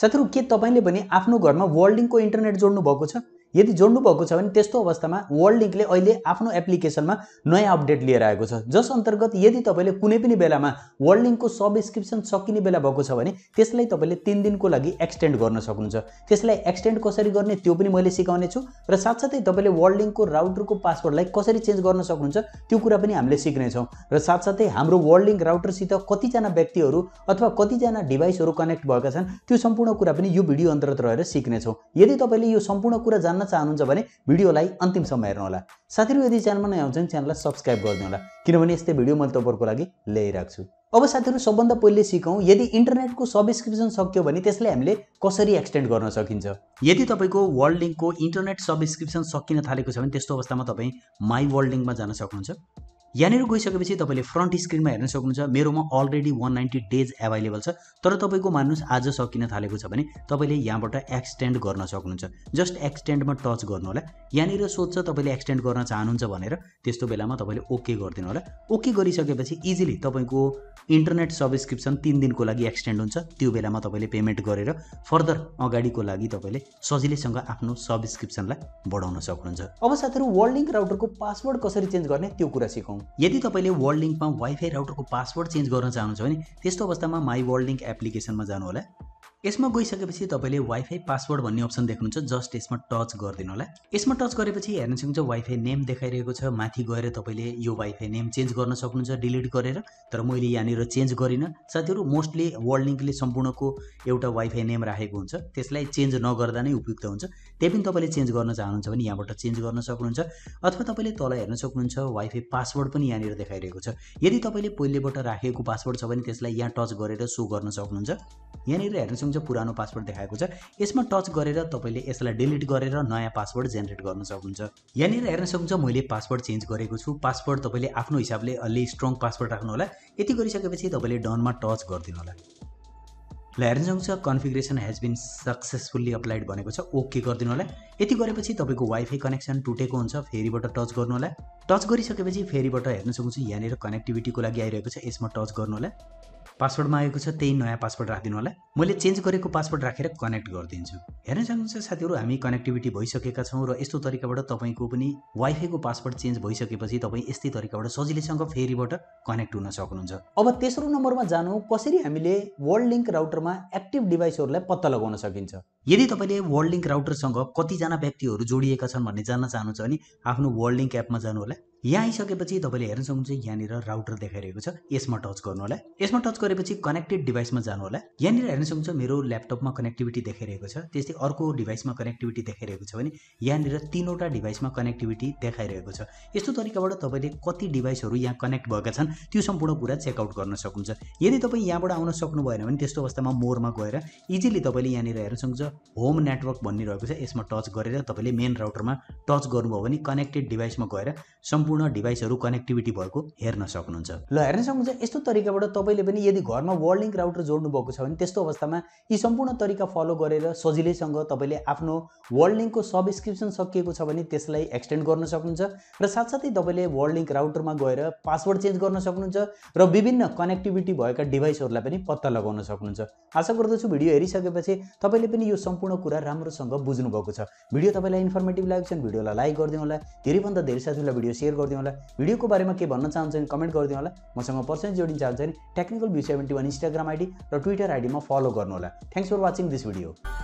साथीहरू के तपाईँले भने आफ्नो घरमा वर्ल्डिङको इन्टरनेट जोड्नु भएको छ यदि भएको छ भने त्यस्तो अवस्थामा वर्ल्ड लिङ्कले अहिले आफ्नो एप्लिकेसनमा नयाँ अपडेट लिएर आएको छ जस अन्तर्गत यदि तपाईँले कुनै पनि बेलामा वर्ल्ड लिङ्कको सब्सक्रिप्सन सकिने बेला भएको छ भने त्यसलाई तपाईँले तिन दिनको लागि एक्सटेन्ड गर्न सक्नुहुन्छ त्यसलाई एक्सटेन्ड कसरी गर्ने त्यो पनि मैले सिकाउने छु र साथसाथै तपाईँले वर्ल्ड लिङ्कको राउटरको पासवर्डलाई कसरी चेन्ज गर्न सक्नुहुन्छ त्यो कुरा पनि हामीले सिक्नेछौँ र साथसाथै हाम्रो वर्ल्ड लिङ्क राउटरसित कतिजना व्यक्तिहरू अथवा कतिजना डिभाइसहरू कनेक्ट भएका छन् त्यो सम्पूर्ण कुरा पनि यो भिडियो अन्तर्गत रहेर सिक्नेछौँ यदि तपाईँले यो सम्पूर्ण कुरा जान्न जान्न चाहनुहुन्छ भने भिडियोलाई अन्तिमसम्म हेर्नुहोला साथीहरू यदि च्यानलमा नयाँ हुन्छ भने च्यानललाई सब्सक्राइब गरिदिनुहोला किनभने यस्तै भिडियो मैले तपाईँहरूको लागि ल्याइरहेको छु अब साथीहरू सबभन्दा पहिले सिकौँ यदि इन्टरनेटको सब्सक्रिप्सन सक्यो भने त्यसलाई हामीले कसरी एक्सटेन्ड गर्न सकिन्छ यदि तपाईँको वर्ल्ड लिङ्कको इन्टरनेट सब्सक्रिप्सन सकिन थालेको छ भने त्यस्तो अवस्थामा तपाईँ माई वर्ल्ड लिङ्कमा जान सक्नुहुन्छ यहाँनिर गइसकेपछि तपाईँले फ्रन्ट स्क्रिनमा हेर्न सक्नुहुन्छ मेरोमा already one ninety days available छ तर तपाईँको मान्नुहोस् आज सकिन थालेको छ भने तपाईँले यहाँबाट एक्सटेन्ड गर्न सक्नुहुन्छ जस्ट एक्सटेन्डमा टच गर्नु गर्नुहोला यहाँनिर सोध्छ तपाईँले एक्सटेन्ड गर्न चाहनुहुन्छ भनेर त्यस्तो बेलामा तपाईँले ओके गरिदिनु होला ओके गरिसकेपछि इजिली तपाईँको इन्टरनेट सब्सक्रिप्सन तिन दिनको लागि एक्सटेन्ड हुन्छ त्यो बेलामा तपाईँले पेमेन्ट गरेर फर्दर अगाडिको लागि तपाईँले सजिलैसँग आफ्नो सब्सक्रिप्सनलाई बढाउन सक्नुहुन्छ अब साथीहरू वर्ल्ड लिङ्क राउटरको पासवर्ड कसरी चेन्ज गर्ने त्यो कुरा सिकाउँ यदि तपाईँले वर्ल्ड लिङ्कमा वाइफाई राउटरको पासवर्ड चेन्ज गर्न चाहनुहुन्छ भने त्यस्तो अवस्थामा माई वर्ल्ड लिङ्क एप्लिकेसनमा जानुहोला यसमा गइसकेपछि तपाईँले वाइफाई पासवर्ड भन्ने अप्सन देख्नुहुन्छ जस्ट यसमा टच गरिदिनु होला यसमा टच गरेपछि हेर्न सक्नुहुन्छ वाइफाई नेम देखाइरहेको छ माथि गएर तपाईँले यो वाइफाई नेम चेन्ज गर्न सक्नुहुन्छ डिलिट गरेर तर मैले यहाँनिर चेन्ज गरिनँ साथीहरू मोस्टली वर्ल्ड लिङ्कले सम्पूर्णको एउटा वाइफाई नेम राखेको हुन्छ त्यसलाई चेन्ज नगर्दा नै उपयुक्त हुन्छ त्यही पनि तपाईँले चेन्ज गर्न चाहनुहुन्छ भने यहाँबाट चेन्ज गर्न सक्नुहुन्छ अथवा तपाईँले तल हेर्न सक्नुहुन्छ वाइफाई पासवर्ड पनि यहाँनिर देखाइरहेको छ यदि तपाईँले पहिलेबाट राखेको पासवर्ड छ भने त्यसलाई यहाँ टच गरेर सो गर्न सक्नुहुन्छ यहाँनिर हेर्न सक्नुहुन्छ पुरानो पासवर्ड देखाएको छ यसमा टच गरेर तपाईँले यसलाई डिलिट गरेर नयाँ पासवर्ड जेनेरेट गर्न सक्नुहुन्छ यहाँनिर हेर्न सक्नुहुन्छ मैले पासवर्ड चेन्ज गरेको छु पासवर्ड तपाईँले आफ्नो हिसाबले अलि स्ट्रङ पासवर्ड राख्नु होला यति गरिसकेपछि तपाईँले डनमा टच गरिदिनु होला ल हेर्न सक्नुहुन्छ configuration has been successfully applied भनेको छ ओके गरिदिनु होला यति गरेपछि तपाईँको वाइफाई कनेक्सन टुटेको हुन्छ फेरिबाट टच गर्नु होला टच गरिसकेपछि फेरिबाट हेर्न सक्नुहुन्छ यहाँनिर कनेक्टिभिटीको लागि आइरहेको छ यसमा टच गर्नु होला पासवर्ड मागेको छ त्यही नयाँ पासवर्ड राखिदिनु होला मैले चेन्ज गरेको पासवर्ड राखेर कनेक्ट गरिदिन्छु हेर्न सक्नुहुन्छ साथीहरू हामी कनेक्टिभिटी भइसकेका छौँ र यस्तो तरिकाबाट तपाईँको पनि वाइफाईको पासवर्ड चेन्ज भइसकेपछि तपाईँ यस्तै तरिकाबाट सजिलैसँग फेरिबाट कनेक्ट हुन सक्नुहुन्छ अब तेस्रो नम्बरमा जानु कसरी हामीले वर्ल्ड लिङ्क राउटरमा एक्टिभ डिभाइसहरूलाई पत्ता लगाउन सकिन्छ यदि तपाईँले वर्ल्ड लिङ्क राउटरसँग कतिजना व्यक्तिहरू जोडिएका छन् भन्ने जान्न चाहनुहुन्छ भने आफ्नो वर्ल्ड लिङ्क एपमा जानु होला यहाँ आइसकेपछि तपाईँले हेर्न सक्नुहुन्छ यहाँनिर राउटर देखाइरहेको छ यसमा टच गर्नु होला यसमा टच गरेपछि कनेक्टेड डिभाइसमा जानु होला यहाँनिर हेर्न सक्नुहुन्छ मेरो ल्यापटपमा कनेक्टिभिटी देखाइरहेको छ त्यस्तै अर्को डिभाइसमा कनेक्टिभिटी देखाइरहेको छ भने यहाँनिर तिनवटा डिभाइसमा कनेक्टिभिटी देखाइरहेको छ यस्तो तरिकाबाट तपाईँले कति डिभाइसहरू यहाँ कनेक्ट भएका छन् त्यो सम्पूर्ण कुरा चेकआउट गर्न सक्नुहुन्छ यदि तपाईँ यहाँबाट आउन सक्नु भएन भने त्यस्तो अवस्थामा मोरमा गएर इजिली तपाईँले यहाँनिर हेर्न सक्नुहुन्छ होम नेटवर्क भनिरहेको छ यसमा टच गरेर तपाईँले मेन राउटरमा टच गर्नुभयो भने कनेक्टेड डिभाइसमा गएर सम्पूर्ण सम्पूर्ण डिभाइसहरू कनेक्टिभिटी भएको हेर्न सक्नुहुन्छ ल हेर्न सक्नुहुन्छ यस्तो तरिकाबाट तपाईँले पनि यदि घरमा वर्ल्ड राउटर जोड्नु भएको छ भने त्यस्तो अवस्थामा यी सम्पूर्ण तरिका फलो गरेर सजिलैसँग तपाईँले आफ्नो वर्ल्ड सब्सक्रिप्सन सकिएको छ भने त्यसलाई एक्सटेन्ड गर्न सक्नुहुन्छ र साथसाथै तपाईँले वर्ल्ड राउटरमा गएर पासवर्ड चेन्ज गर्न सक्नुहुन्छ र विभिन्न कनेक्टिभिटी भएका डिभाइसहरूलाई पनि पत्ता लगाउन सक्नुहुन्छ आशा गर्दछु भिडियो हेरिसकेपछि तपाईँले पनि यो सम्पूर्ण कुरा राम्रोसँग बुझ्नुभएको छ भिडियो तपाईँलाई इन्फर्मेटिभ लाग्छ भने भिडियोलाई लाइक गरिदिनु होला धेरैभन्दा धेरै साथीहरूलाई भिडियो सेयर गरिदिनु होला भिडियोको बारेमा के भन्न चाहन्छ भने कमेन्ट गरिदिनु होला मसँग पर्सेन्ट जोडिन चाहन्छ भने Technical View seventy one Instagram ID र ट्विटर आइडीमा फलो गर्नु होला thanks for watching this video